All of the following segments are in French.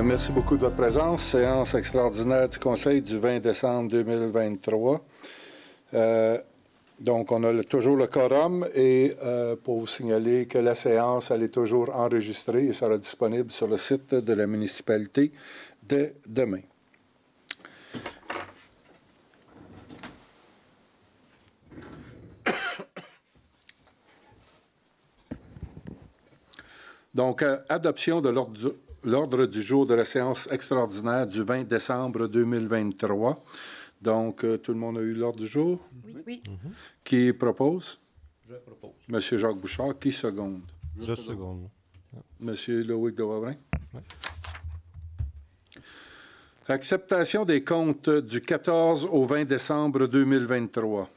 Euh, merci beaucoup de votre présence. Séance extraordinaire du Conseil du 20 décembre 2023. Euh, donc, on a toujours le quorum et euh, pour vous signaler que la séance, elle est toujours enregistrée et sera disponible sur le site de la municipalité dès demain. Donc, adoption de l'ordre du, l'ordre du jour de la séance extraordinaire du 20 décembre 2023. Donc, euh, tout le monde a eu l'ordre du jour? Oui. Mm-hmm. Qui propose? Je propose. Monsieur Jacques Bouchard, qui seconde? Je, seconde. Monsieur Loïc de Wavrin? Acceptation des comptes du 14 au 20 décembre 2023.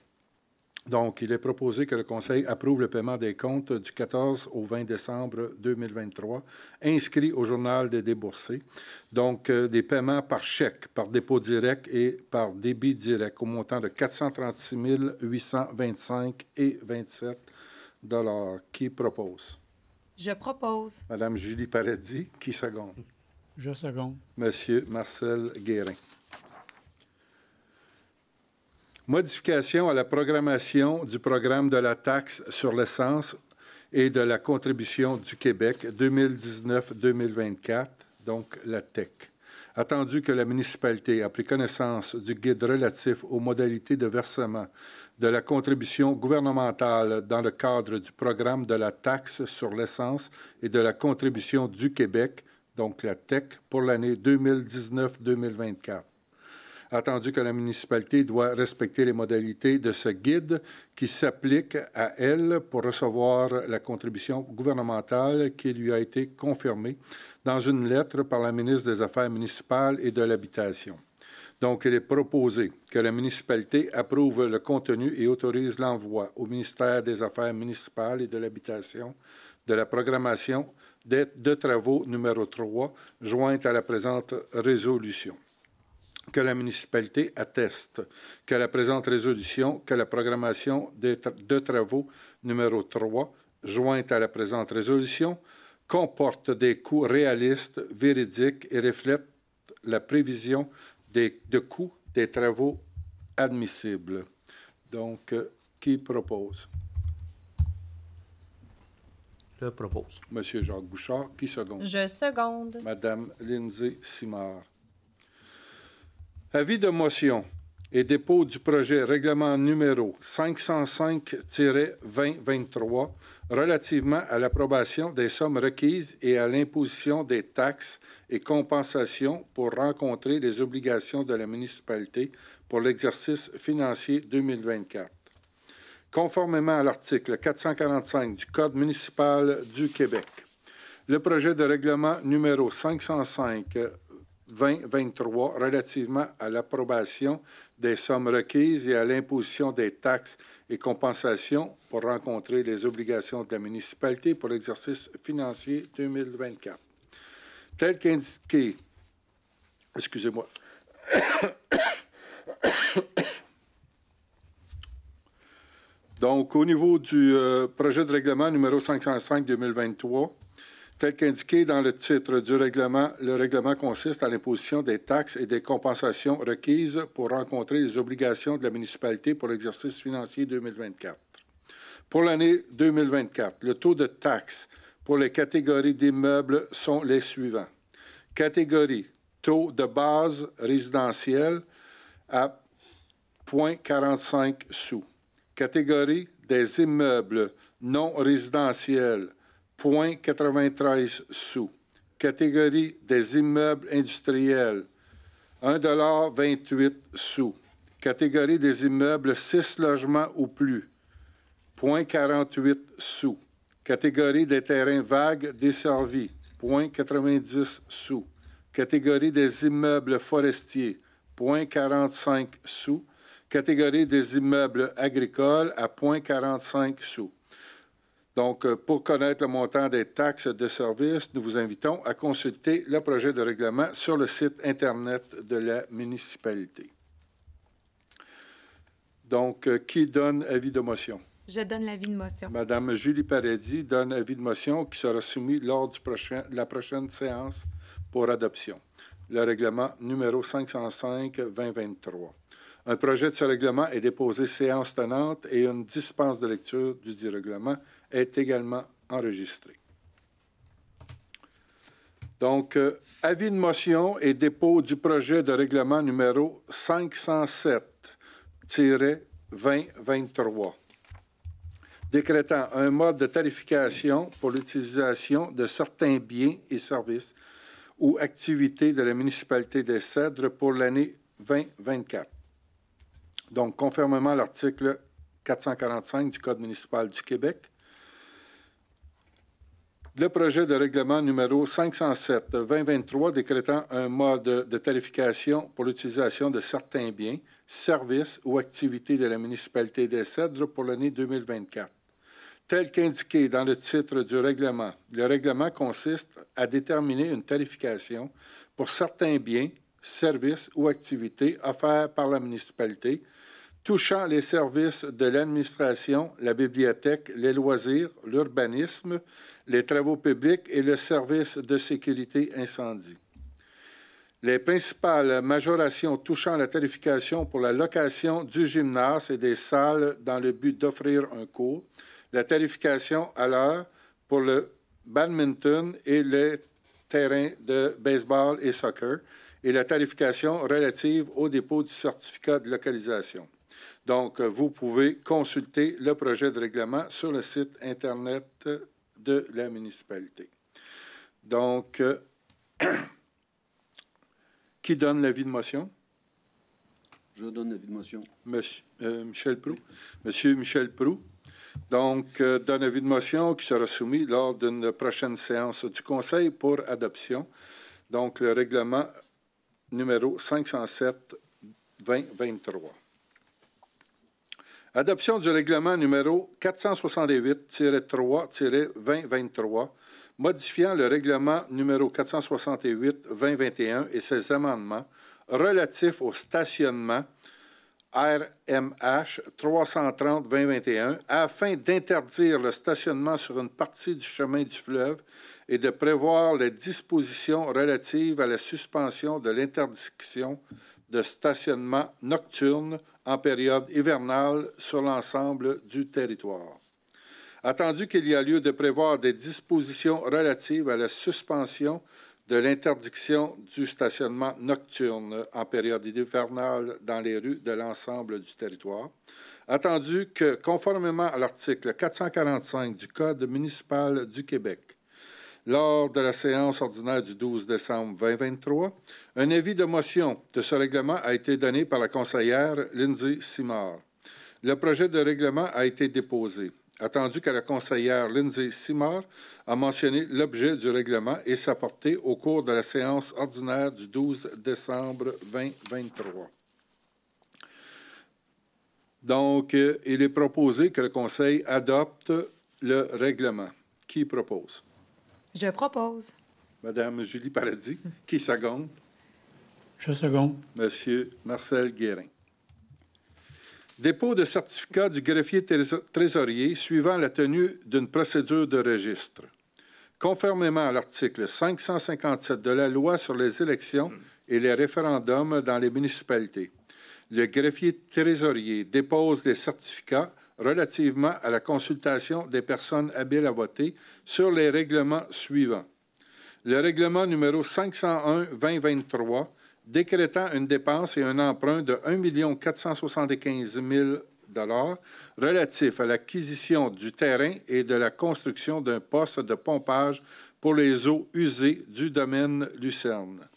Donc, il est proposé que le Conseil approuve le paiement des comptes du 14 au 20 décembre 2023, inscrit au Journal des déboursés. Donc, euh, des paiements par chèque, par dépôt direct et par débit direct au montant de 436 825 et 27 dollars. Qui propose? Je propose. Madame Julie Paradis, qui seconde? Je seconde. Monsieur Marcel Guérin. Modification à la programmation du programme de la taxe sur l'essence et de la contribution du Québec 2019-2024, donc la TEC. Attendu que la municipalité a pris connaissance du guide relatif aux modalités de versement de la contribution gouvernementale dans le cadre du programme de la taxe sur l'essence et de la contribution du Québec, donc la TEC, pour l'année 2019-2024 attendu que la municipalité doit respecter les modalités de ce guide qui s'applique à elle pour recevoir la contribution gouvernementale qui lui a été confirmée dans une lettre par la ministre des Affaires municipales et de l'Habitation. Donc, il est proposé que la municipalité approuve le contenu et autorise l'envoi au ministère des Affaires municipales et de l'Habitation de la programmation de, de travaux numéro 3 jointe à la présente résolution que la municipalité atteste que la présente résolution, que la programmation de travaux numéro 3, jointe à la présente résolution, comporte des coûts réalistes, véridiques et reflète la prévision des, de coûts des travaux admissibles. Donc, euh, qui propose? Le propose. Monsieur Jacques Bouchard, qui seconde? Je seconde. Madame Lindsay Simard. Avis de motion et dépôt du projet règlement numéro 505-2023 relativement à l'approbation des sommes requises et à l'imposition des taxes et compensations pour rencontrer les obligations de la municipalité pour l'exercice financier 2024. Conformément à l'article 445 du Code municipal du Québec, le projet de règlement numéro 505 2023 relativement à l'approbation des sommes requises et à l'imposition des taxes et compensations pour rencontrer les obligations de la municipalité pour l'exercice financier 2024. Tel qu'indiqué, excusez-moi, donc au niveau du euh, projet de règlement numéro 505-2023, Tel qu'indiqué dans le titre du règlement, le règlement consiste à l'imposition des taxes et des compensations requises pour rencontrer les obligations de la municipalité pour l'exercice financier 2024. Pour l'année 2024, le taux de taxes pour les catégories d'immeubles sont les suivants. Catégorie taux de base résidentiel à 0,45 sous. Catégorie des immeubles non résidentiels 93 sous. Catégorie des immeubles industriels, 1,28 sous. Catégorie des immeubles 6 logements ou plus, 48 sous. Catégorie des terrains vagues desservis, 90 sous. Catégorie des immeubles forestiers, 45 sous. Catégorie des immeubles agricoles à 45 sous. Donc, euh, pour connaître le montant des taxes de services, nous vous invitons à consulter le projet de règlement sur le site Internet de la municipalité. Donc, euh, qui donne avis de motion? Je donne l'avis de motion. Madame Julie Paradis donne avis de motion qui sera soumis lors du de la prochaine séance pour adoption. Le règlement numéro 505-2023. Un projet de ce règlement est déposé séance tenante et une dispense de lecture du dit règlement est également enregistrée. Donc, euh, avis de motion et dépôt du projet de règlement numéro 507-2023 décrétant un mode de tarification pour l'utilisation de certains biens et services ou activités de la municipalité des Cèdres pour l'année 2024. Donc, conformément à l'article 445 du Code municipal du Québec, le projet de règlement numéro 507-2023 décrétant un mode de tarification pour l'utilisation de certains biens, services ou activités de la municipalité des Cèdres pour l'année 2024. Tel qu'indiqué dans le titre du règlement, le règlement consiste à déterminer une tarification pour certains biens, services ou activités offerts par la municipalité touchant les services de l'administration, la bibliothèque, les loisirs, l'urbanisme, les travaux publics et le service de sécurité incendie. Les principales majorations touchant la tarification pour la location du gymnase et des salles dans le but d'offrir un cours, la tarification à l'heure pour le badminton et les terrains de baseball et soccer, et la tarification relative au dépôt du certificat de localisation. Donc, euh, vous pouvez consulter le projet de règlement sur le site Internet de la municipalité. Donc, euh, qui donne l'avis de motion? Je donne l'avis de motion. Monsieur, euh, Michel Prou. Monsieur Michel Donc, donne l'avis de motion qui sera soumis lors d'une prochaine séance du Conseil pour adoption. Donc, le règlement numéro 507-2023. Adoption du règlement numéro 468-3-2023 modifiant le règlement numéro 468-2021 et ses amendements relatifs au stationnement RMH 330-2021 afin d'interdire le stationnement sur une partie du chemin du fleuve et de prévoir les dispositions relatives à la suspension de l'interdiction de stationnement nocturne en période hivernale sur l'ensemble du territoire. Attendu qu'il y a lieu de prévoir des dispositions relatives à la suspension de l'interdiction du stationnement nocturne en période hivernale dans les rues de l'ensemble du territoire, attendu que, conformément à l'article 445 du Code municipal du Québec, lors de la séance ordinaire du 12 décembre 2023, un avis de motion de ce règlement a été donné par la conseillère Lindsay Simard. Le projet de règlement a été déposé. Attendu que la conseillère Lindsay Simard a mentionné l'objet du règlement et sa portée au cours de la séance ordinaire du 12 décembre 2023. Donc, euh, il est proposé que le Conseil adopte le règlement. Qui propose? Je propose. Madame Julie Paradis, qui seconde? Je seconde. Monsieur Marcel Guérin. Dépôt de certificat du greffier trésorier suivant la tenue d'une procédure de registre. Conformément à l'article 557 de la Loi sur les élections et les référendums dans les municipalités, le greffier trésorier dépose des certificats relativement à la consultation des personnes habiles à voter sur les règlements suivants. Le règlement numéro 501-2023 décrétant une dépense et un emprunt de 1 475 000 relatif à l'acquisition du terrain et de la construction d'un poste de pompage pour les eaux usées du domaine Lucerne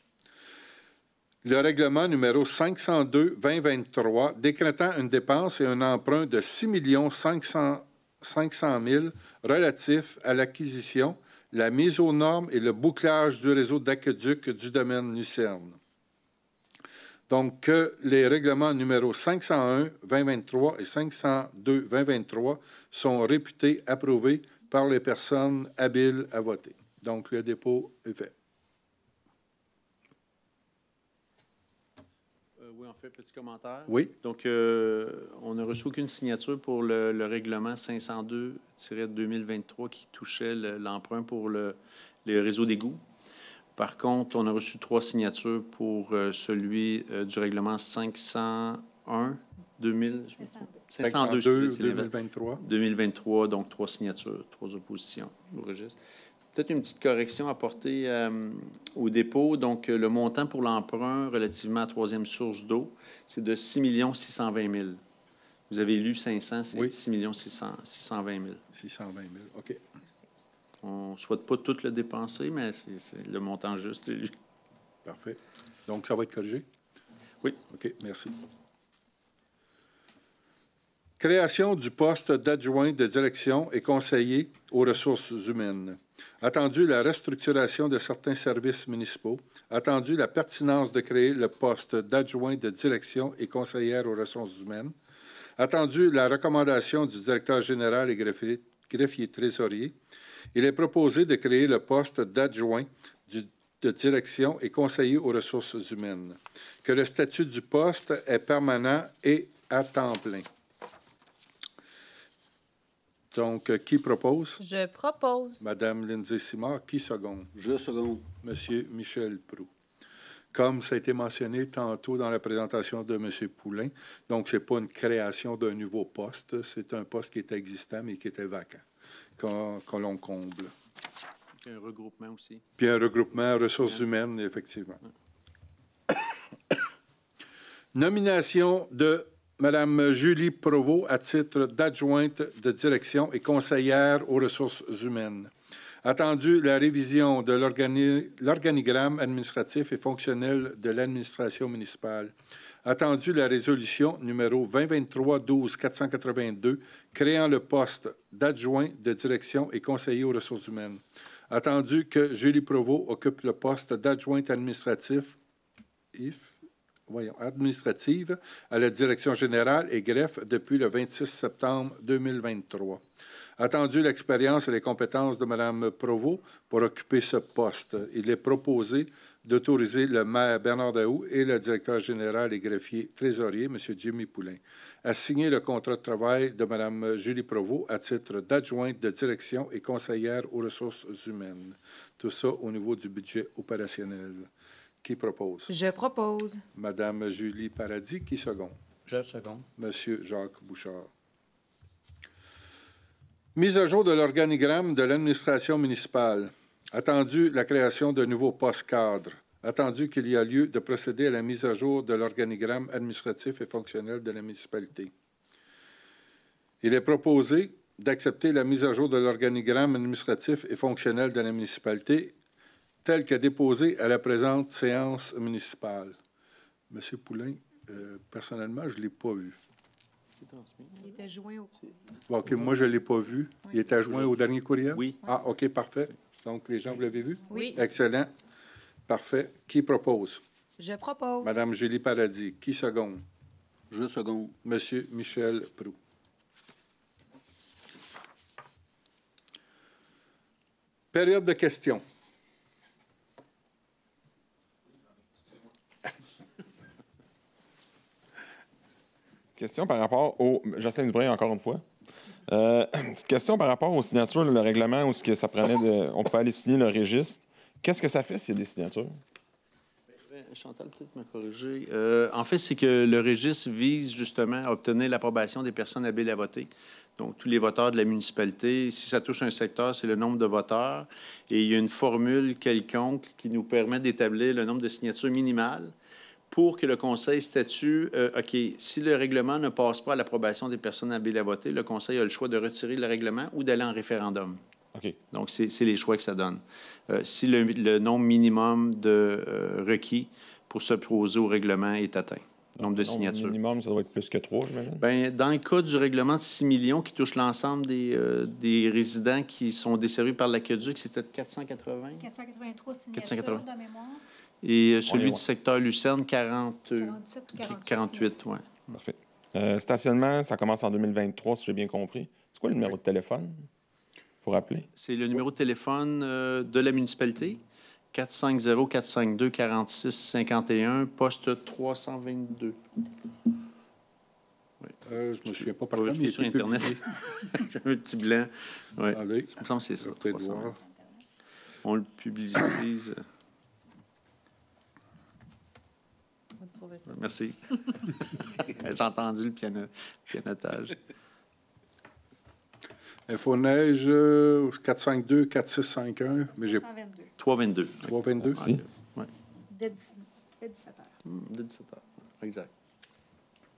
le règlement numéro 502-2023 décrétant une dépense et un emprunt de 6 500, 000 relatifs à l'acquisition, la mise aux normes et le bouclage du réseau d'aqueduc du domaine Lucerne. Donc, que euh, les règlements numéro 501-2023 et 502-2023 sont réputés approuvés par les personnes habiles à voter. Donc, le dépôt est fait. un petit commentaire. Oui. Donc, euh, on n'a reçu aucune signature pour le, règlement 502-2023 qui touchait l'emprunt pour le, réseau d'égouts. Par contre, on a reçu trois signatures pour euh, celui euh, du règlement 501 502, 2023. 2023, donc trois signatures, trois oppositions au registre. Peut-être une petite correction apportée euh, au dépôt. Donc, euh, le montant pour l'emprunt relativement à la troisième source d'eau, c'est de 6 620 000. Vous avez lu 500, c'est oui. 6 620 000. 620 000, OK. On ne souhaite pas tout le dépenser, mais c'est le montant juste élu. Parfait. Donc, ça va être corrigé? Oui. OK, merci. Création du poste d'adjoint de direction et conseiller aux ressources humaines. Attendu la restructuration de certains services municipaux. Attendu la pertinence de créer le poste d'adjoint de direction et conseillère aux ressources humaines. Attendu la recommandation du directeur général et greffier, trésorier. Il est proposé de créer le poste d'adjoint de direction et conseiller aux ressources humaines. Que le statut du poste est permanent et à temps plein. Donc, euh, qui propose? Je propose. Madame Lindsay Simard, qui seconde? Je seconde. Monsieur Michel Prou. Comme ça a été mentionné tantôt dans la présentation de M. Poulain, donc ce n'est pas une création d'un nouveau poste, c'est un poste qui était existant mais qui était vacant, Quand l'on comble. un regroupement aussi. Puis un regroupement ressources humaines, effectivement. Nomination de Madame Julie Provost à titre d'adjointe de direction et conseillère aux ressources humaines. Attendu la révision de l'organigramme administratif et fonctionnel de l'administration municipale. Attendu la résolution numéro 2023-12-482 créant le poste d'adjoint de direction et conseiller aux ressources humaines. Attendu que Julie Provost occupe le poste d'adjointe administratif voyons, administrative à la Direction générale et greffe depuis le 26 septembre 2023. Attendu l'expérience et les compétences de Mme Provost pour occuper ce poste, il est proposé d'autoriser le maire Bernard Daou et le directeur général et greffier trésorier, M. Jimmy Poulin, à signer le contrat de travail de Mme Julie Provost à titre d'adjointe de direction et conseillère aux ressources humaines. Tout ça au niveau du budget opérationnel. Qui propose? Je propose. Madame Julie Paradis, qui seconde? Je seconde. Monsieur Jacques Bouchard. Mise à jour de l'organigramme de l'administration municipale. Attendu la création de nouveaux postes cadres. Attendu qu'il y a lieu de procéder à la mise à jour de l'organigramme administratif et fonctionnel de la municipalité. Il est proposé d'accepter la mise à jour de l'organigramme administratif et fonctionnel de la municipalité tel a déposé à la présente séance municipale. Monsieur Poulain, euh, personnellement, je ne l'ai pas vu. Il était joint au... OK, moi, je ne l'ai pas vu. Il était joint au dernier courriel? Oui. Ah, OK, parfait. Donc, les gens, vous l'avez vu? Oui. Excellent. Parfait. Qui propose? Je propose. Madame Julie Paradis. Qui seconde? Je seconde. Monsieur Michel Prou. Période de questions. question par rapport au. Jocelyne Dubray encore une fois. Euh, question par rapport aux signatures, le règlement où ce que ça prenait de, on peut aller signer le registre. Qu'est-ce que ça fait s'il y a des signatures? Ben, Chantal, peut-être me corriger. Euh, en fait, c'est que le registre vise justement à obtenir l'approbation des personnes habiles à voter. Donc, tous les voteurs de la municipalité, si ça touche un secteur, c'est le nombre de voteurs. Et il y a une formule quelconque qui nous permet d'établir le nombre de signatures minimales pour que le Conseil statue, euh, OK, si le règlement ne passe pas à l'approbation des personnes habiles à voter, le Conseil a le choix de retirer le règlement ou d'aller en référendum. OK. Donc, c'est les choix que ça donne. Euh, si le, nombre minimum de euh, requis pour s'opposer au règlement est atteint. le nombre de signatures. minimum, ça doit être plus que trois, j'imagine? Bien, dans le cas du règlement de 6 millions qui touche l'ensemble des, des, résidents qui sont desservis par l'aqueduc, c'était 480? 483 signatures de mémoire. Et euh, celui du secteur Lucerne, 40, 48. Parfait. Euh, stationnement, ça commence en 2023, si j'ai bien compris. C'est quoi le numéro de téléphone pour appeler? C'est le numéro de téléphone euh, de la municipalité, 450-452-46-51, poste 322. je ne me souviens pas par je suis sur Internet. j'ai un petit blanc. On le publicise. Merci. J'ai entendu le piano, pianotage. neige, 452, 4651, mais j'ai... 322. 322. 322. Oui. Dès 17 h. Dès 17 hmm, exact.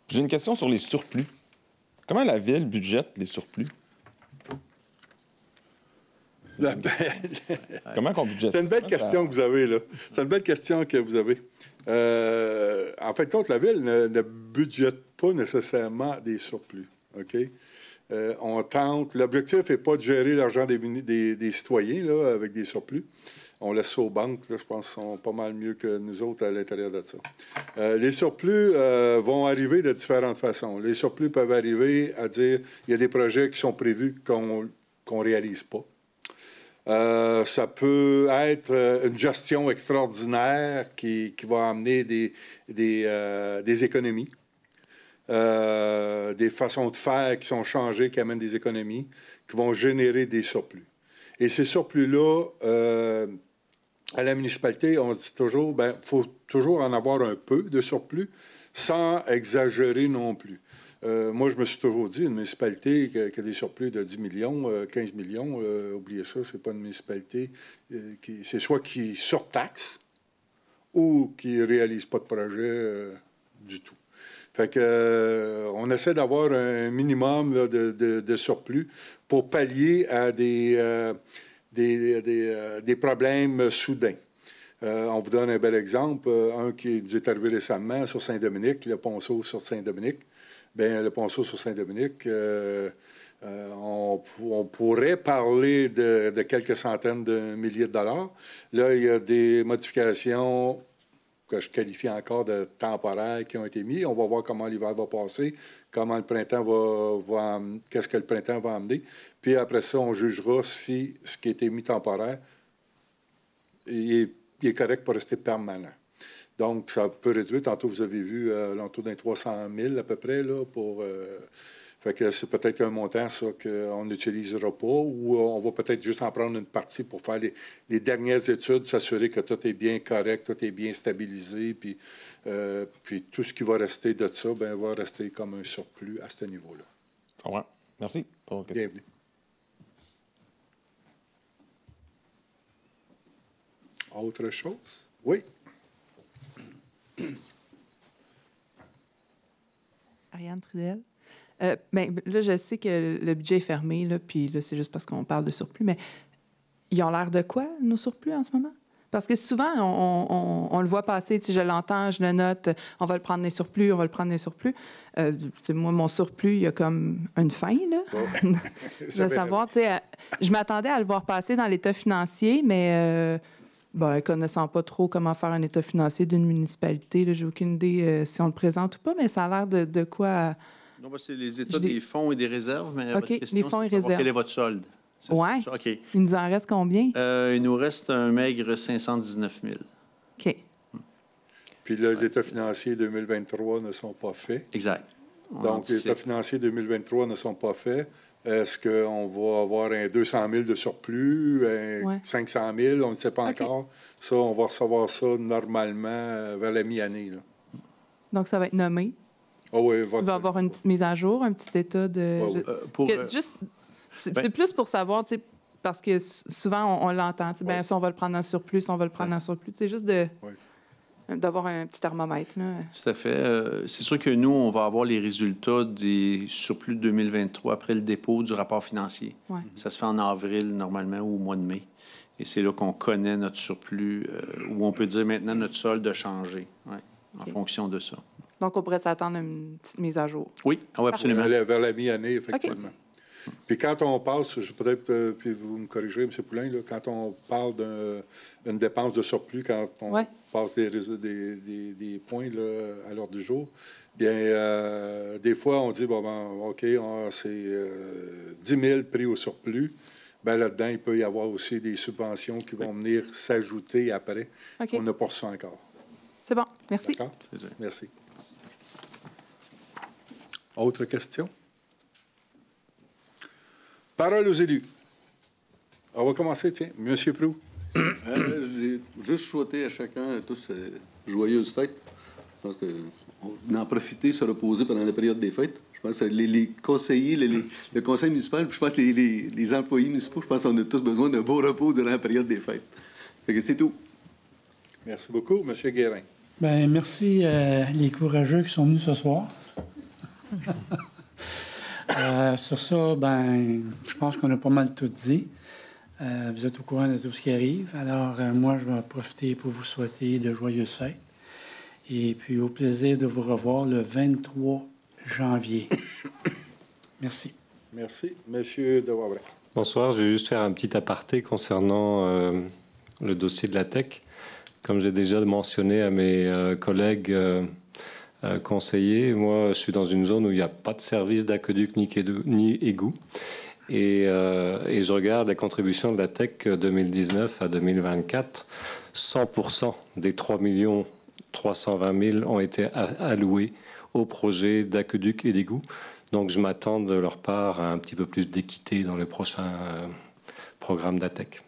J'ai une question sur les surplus. Comment la ville budgète les surplus? Comment qu'on C'est une belle question que vous avez, là. C'est une belle question que vous avez. Euh, en fait, compte, la ville ne, ne, budgète pas nécessairement des surplus. OK? Euh, on tente. L'objectif n'est pas de gérer l'argent des, citoyens là, avec des surplus. On laisse ça aux banques, je pense, sont pas mal mieux que nous autres à l'intérieur de ça. Euh, les surplus vont arriver de différentes façons. Les surplus peuvent arriver à dire il y a des projets qui sont prévus qu'on ne réalise pas. Euh, ça peut être euh, une gestion extraordinaire qui, va amener des, euh, économies, des façons de faire qui sont changées, qui amènent des économies, qui vont générer des surplus. Et ces surplus-là, à la municipalité, on dit toujours, il ben, faut toujours en avoir un peu de surplus, sans exagérer non plus. Euh, moi, je me suis toujours dit, une municipalité qui a, des surplus de 10 millions, 15 euh, millions, euh, oubliez ça, c'est pas une municipalité qui. C'est soit qui surtaxe ou qui ne réalise pas de projet du tout. Fait que, on essaie d'avoir un minimum de, surplus pour pallier à des, des, problèmes soudains. on vous donne un bel exemple. un qui est arrivé récemment sur Saint-Dominique, le ponceau sur Saint-Dominique. Bien, le ponceau sur Saint-Dominique, euh, euh, on, pourrait parler de, quelques centaines de milliers de dollars. Là, il y a des modifications que je qualifie encore de temporaires qui ont été mises. On va voir comment l'hiver va passer, comment le printemps va, qu'est-ce que le printemps va amener. Puis après ça, on jugera si ce qui a été mis temporaire est correct pour rester permanent. Donc, ça peut réduire. Tantôt, vous avez vu euh, l'entour d'un 300 000 à peu près là, pour. Euh, fait que c'est peut-être un montant, ça, qu'on n'utilisera pas, ou euh, on va peut-être juste en prendre une partie pour faire les, dernières études, s'assurer que tout est bien correct, tout est bien stabilisé, puis, puis tout ce qui va rester de ça, ben, va rester comme un surplus à ce niveau-là. Merci Bienvenue. Autre chose? Oui. Ariane Trudel. Euh, ben, là, je sais que le budget est fermé, puis là, c'est juste parce qu'on parle de surplus, mais ils ont l'air de quoi, nos surplus, en ce moment? Parce que souvent, on, le voit passer, si je l'entends, je le note, on va le prendre les surplus, on va le prendre les surplus. Euh, moi, mon surplus, il y a comme une fin, là. Oh. savoir, je m'attendais à le voir passer dans l'état financier, mais... Euh, ben, connaissant pas trop comment faire un état financier d'une municipalité, j'ai aucune idée euh, si on le présente ou pas, mais ça a l'air de, quoi. Euh, non, c'est les états des fonds et des réserves, mais votre question, les fonds et réserves. Quel est votre solde? Oui. OK. Il nous en reste combien? Euh, il nous reste un maigre 519 000. OK. Hmm. Puis les états financiers 2023 ne sont pas faits. Exact. Donc, les états financiers 2023 ne sont pas faits. Est-ce qu'on va avoir un 200 000 de surplus, un 500 000, on ne sait pas encore. Ça, on va recevoir ça normalement euh, vers la mi-année. Donc, ça va être nommé. Ah oui, Il va avoir une mise à jour, un petit état de... Euh, euh, ben c'est plus pour savoir, parce que souvent, on, l'entend. Ben, si on va le prendre en surplus, on va le prendre en surplus. C'est juste de d'avoir un petit thermomètre. Là. Tout à fait. Euh, c'est sûr que nous, on va avoir les résultats des surplus de 2023 après le dépôt du rapport financier. Ça se fait en avril normalement ou au mois de mai. Et c'est là qu'on connaît notre surplus, euh, où on peut dire maintenant notre solde a changé en fonction de ça. Donc, on pourrait s'attendre à une petite mise à jour. Oui, ah absolument. Vers la mi-année, effectivement. Puis quand on passe, je peut-être, puis vous me corrigerez, M. Poulain, quand on parle d'une dépense de surplus, quand on passe des, des, des, points à l'heure du jour, bien, euh, des fois, on dit, ben, OK, ah, c'est 10 euh, 000 pris au surplus. Bien, là-dedans, il peut y avoir aussi des subventions qui vont venir s'ajouter après. On n'a pas ça encore. C'est bon. Merci. D'accord? Merci. Autre question? Parole aux élus. On va commencer, tiens. Monsieur Prou. Euh, j'ai juste souhaité à chacun, à tous, euh, joyeuses fêtes. Je pense qu'on en profiter, se reposer pendant la période des fêtes. Je pense que les, conseillers, le conseil municipal, puis je pense que les, employés municipaux, je pense qu'on a tous besoin d'un beau repos durant la période des fêtes. Fait que c'est tout. Merci beaucoup. M. Guérin. Bien, merci euh, les courageux qui sont venus ce soir. Euh, sur ça, ben, je pense qu'on a pas mal tout dit. Euh, vous êtes au courant de tout ce qui arrive. Alors, euh, moi, je vais en profiter pour vous souhaiter de joyeux fêtes. Et puis, au plaisir de vous revoir le 23 janvier. Merci. Merci, Monsieur de Wabre. Bonsoir. Je vais juste faire un petit aparté concernant le dossier de la tech. Comme j'ai déjà mentionné à mes collègues conseiller. Moi, je suis dans une zone où il n'y a pas de service d'aqueduc ni, égout. Euh, et, je regarde la contribution de la tech 2019 à 2024. 100% des 3 320 000 ont été alloués au projet d'aqueduc et d'égout. Donc je m'attends de leur part à un petit peu plus d'équité dans le prochain euh, programme d'ATEC.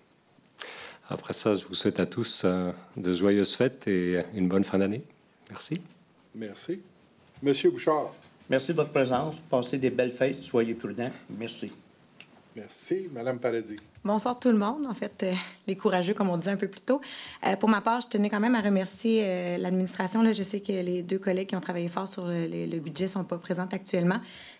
Après ça, je vous souhaite à tous euh, de joyeuses fêtes et une bonne fin d'année. Merci. Merci. Monsieur Bouchard. Merci de votre présence. Passez des belles fêtes. Soyez prudents. Merci. Merci, Madame Paradis. Bonsoir tout le monde, en fait, euh, les courageux, comme on disait un peu plus tôt. Euh, pour ma part, je tenais quand même à remercier euh, l'administration. l'administration. Je sais que les deux collègues qui ont travaillé fort sur le, budget ne sont pas présents actuellement,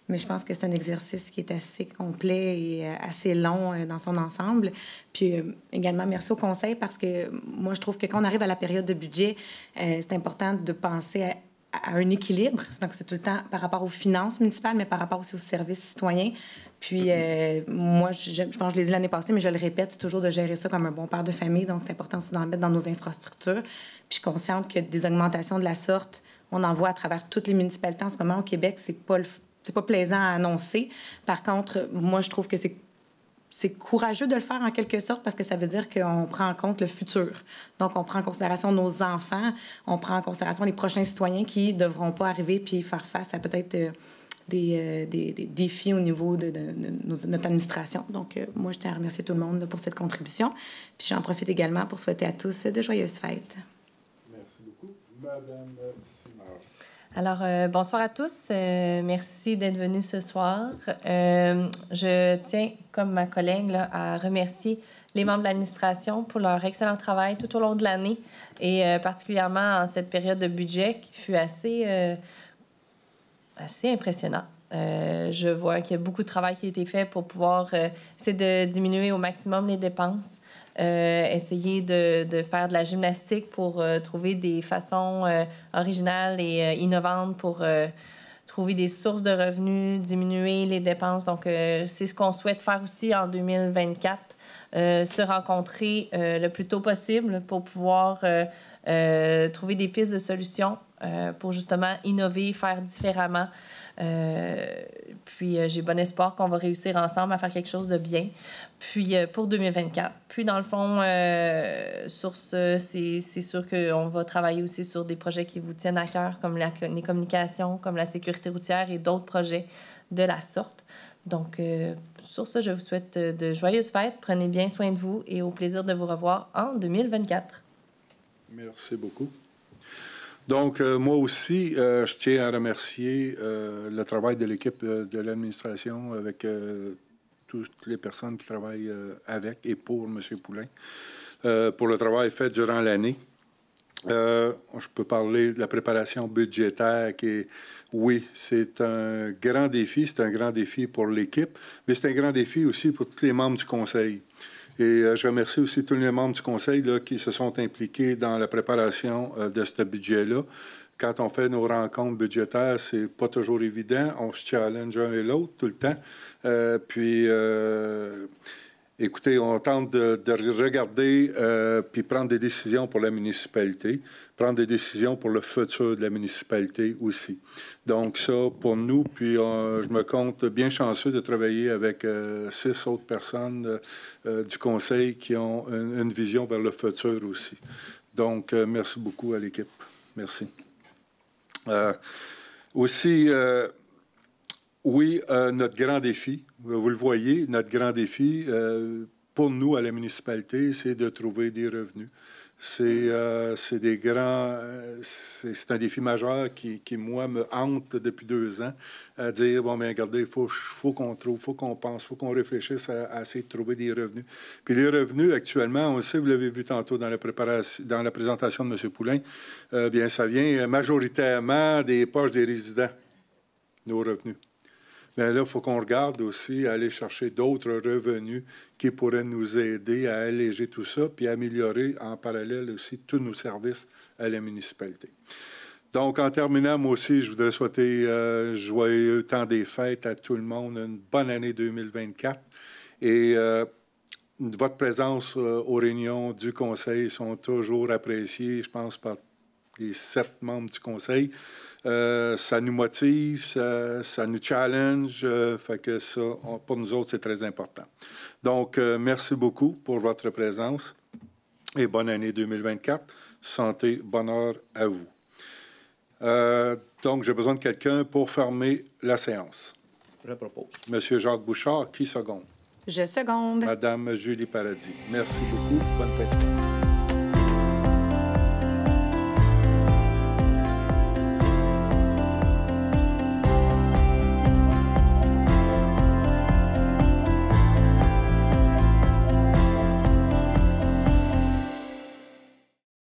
mais je pense que c'est un exercice qui est assez complet et assez long dans son ensemble. Puis également, merci au conseil parce que moi, je trouve que quand on arrive à la période de budget, c'est important de penser à à un équilibre. Donc, c'est tout le temps par rapport aux finances municipales, mais par rapport aussi aux services citoyens. Puis, mm-hmm. euh, moi, je, pense que je l'ai dit l'année passée, mais je le répète, c'est toujours de gérer ça comme un bon père de famille. Donc, c'est important aussi d'en mettre dans nos infrastructures. Puis, je suis consciente que des augmentations de la sorte, on en voit à travers toutes les municipalités en ce moment au Québec. C'est pas c'est pas plaisant à annoncer. Par contre, moi, je trouve que c'est c'est courageux de le faire en quelque sorte parce que ça veut dire qu'on prend en compte le futur. Donc, on prend en considération nos enfants, on prend en considération les prochains citoyens qui ne devront pas arriver puis faire face à peut-être euh, euh, des, défis au niveau de, notre administration. Donc, euh, moi, je tiens à remercier tout le monde pour cette contribution. Puis, j'en profite également pour souhaiter à tous de joyeuses fêtes. Merci beaucoup. Madame Simard. Alors, euh, bonsoir à tous. Euh, merci d'être venus ce soir. Euh, je tiens, comme ma collègue, à remercier les membres de l'administration pour leur excellent travail tout au long de l'année et particulièrement en cette période de budget qui fut assez, assez impressionnant. je vois qu'il y a beaucoup de travail qui a été fait pour pouvoir essayer de diminuer au maximum les dépenses euh, essayer de, faire de la gymnastique pour euh, trouver des façons euh, originales et innovantes pour trouver des sources de revenus, diminuer les dépenses. Donc, c'est ce qu'on souhaite faire aussi en 2024, se rencontrer le plus tôt possible pour pouvoir trouver des pistes de solutions pour justement innover, faire différemment. puis j'ai bon espoir qu'on va réussir ensemble à faire quelque chose de bien. Puis euh, pour 2024. Puis dans le fond, euh, sur ce, c'est sûr qu'on va travailler aussi sur des projets qui vous tiennent à cœur, comme les communications, comme la sécurité routière et d'autres projets de la sorte. Donc euh, sur ce, je vous souhaite de joyeuses fêtes, prenez bien soin de vous et au plaisir de vous revoir en 2024. Merci beaucoup. Donc, moi aussi, je tiens à remercier le travail de l'équipe de l'administration avec toutes les personnes qui travaillent euh, avec et pour M. Poulain euh, pour le travail fait durant l'année. Euh, je peux parler de la préparation budgétaire qui est, oui, c'est un grand défi, c'est un grand défi pour l'équipe, mais c'est un grand défi aussi pour tous les membres du Conseil. Et je remercie aussi tous les membres du Conseil qui se sont impliqués dans la préparation de ce budget-là. Quand on fait nos rencontres budgétaires, c'est pas toujours évident. On se challenge un et l'autre tout le temps. Euh, puis, euh, écoutez, on tente de, regarder euh, puis prendre des décisions pour la municipalité, prendre des décisions pour le futur de la municipalité aussi. Donc ça, pour nous, puis je me compte bien chanceux de travailler avec six autres personnes du conseil qui ont une, vision vers le futur aussi. Donc, merci beaucoup à l'équipe. Merci. aussi, oui, euh, notre grand défi, vous le voyez, notre grand défi euh, pour nous à la municipalité, c'est de trouver des revenus. C'est euh, des grands. C'est un défi majeur qui, moi, me hante depuis deux ans. À dire, bon, mais regardez, il faut, qu'on trouve, il faut qu'on pense, il faut qu'on réfléchisse à, essayer de trouver des revenus. Puis les revenus, actuellement, on sait, vous l'avez vu tantôt dans la, préparation, dans la présentation de M. Poulain, bien, ça vient majoritairement des poches des résidents, nos revenus. Mais là, il faut qu'on regarde aussi aller chercher d'autres revenus qui pourraient nous aider à alléger tout ça, puis améliorer en parallèle aussi tous nos services à la municipalité. Donc, en terminant, moi aussi, je voudrais souhaiter euh, joyeux temps des fêtes à tout le monde, une bonne année 2024. Et euh, votre présence euh, aux réunions du Conseil sont toujours appréciées, je pense, par les sept membres du Conseil. Euh, ça nous motive, ça, nous challenge. Euh, fait que ça, pour nous autres, c'est très important. Donc, euh, merci beaucoup pour votre présence et bonne année 2024. Santé, bonheur à vous. donc, j'ai besoin de quelqu'un pour fermer la séance. Je propose. Monsieur Jacques Bouchard, qui seconde? Je seconde. Madame Julie Paradis. Merci beaucoup. Bonne fête.